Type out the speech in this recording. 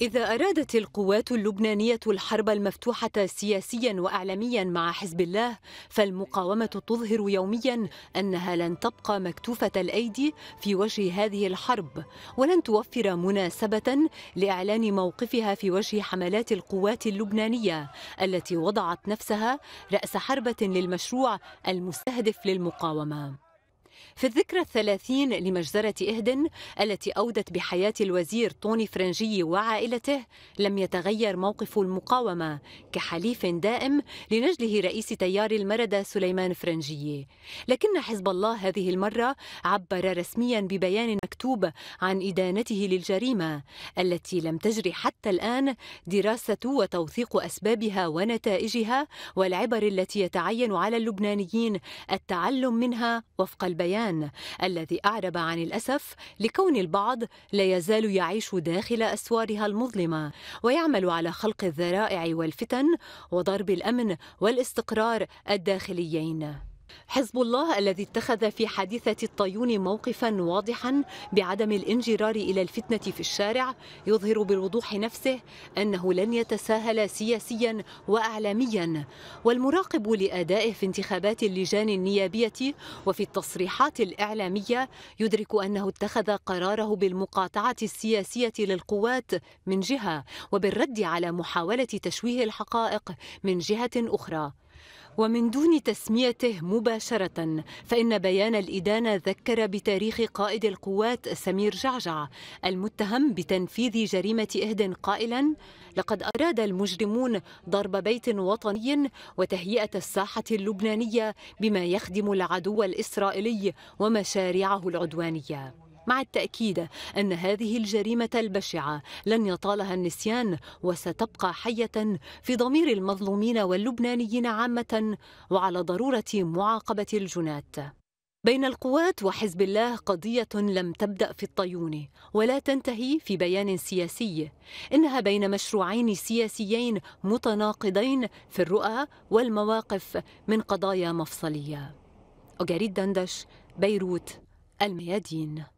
إذا أرادت القوات اللبنانية الحرب المفتوحة سياسيا وإعلاميا مع حزب الله فالمقاومة تظهر يوميا أنها لن تبقى مكتوفة الأيدي في وجه هذه الحرب ولن توفر مناسبة لإعلان موقفها في وجه حملات القوات اللبنانية التي وضعت نفسها رأس حربة للمشروع المستهدف للمقاومة في الذكرى الثلاثين لمجزرة إهدن التي أودت بحياة الوزير طوني فرنجي وعائلته لم يتغير موقف المقاومة كحليف دائم لنجله رئيس تيار المردة سليمان فرنجي لكن حزب الله هذه المرة عبر رسميا ببيان مكتوب عن إدانته للجريمة التي لم تجري حتى الآن دراسة وتوثيق أسبابها ونتائجها والعبر التي يتعين على اللبنانيين التعلم منها وفق البيان البيان الذي أعرب عن الأسف لكون البعض لا يزال يعيش داخل أسوارها المظلمة ويعمل على خلق الذرائع والفتن وضرب الأمن والاستقرار الداخليين حزب الله الذي اتخذ في حادثة الطيون موقفا واضحا بعدم الانجرار إلى الفتنة في الشارع يظهر بوضوح نفسه أنه لن يتساهل سياسيا وأعلاميا والمراقب لأدائه في انتخابات اللجان النيابية وفي التصريحات الإعلامية يدرك أنه اتخذ قراره بالمقاطعة السياسية للقوات من جهة وبالرد على محاولة تشويه الحقائق من جهة أخرى ومن دون تسميته مباشرة فإن بيان الإدانة ذكر بتاريخ قائد القوات سمير جعجع المتهم بتنفيذ جريمة إهد قائلا لقد أراد المجرمون ضرب بيت وطني وتهيئة الساحة اللبنانية بما يخدم العدو الإسرائيلي ومشاريعه العدوانية مع التأكيد أن هذه الجريمة البشعة لن يطالها النسيان وستبقى حية في ضمير المظلومين واللبنانيين عامة وعلى ضرورة معاقبة الجنات بين القوات وحزب الله قضية لم تبدأ في الطيون ولا تنتهي في بيان سياسي إنها بين مشروعين سياسيين متناقضين في الرؤى والمواقف من قضايا مفصلية أجاريد دندش بيروت الميادين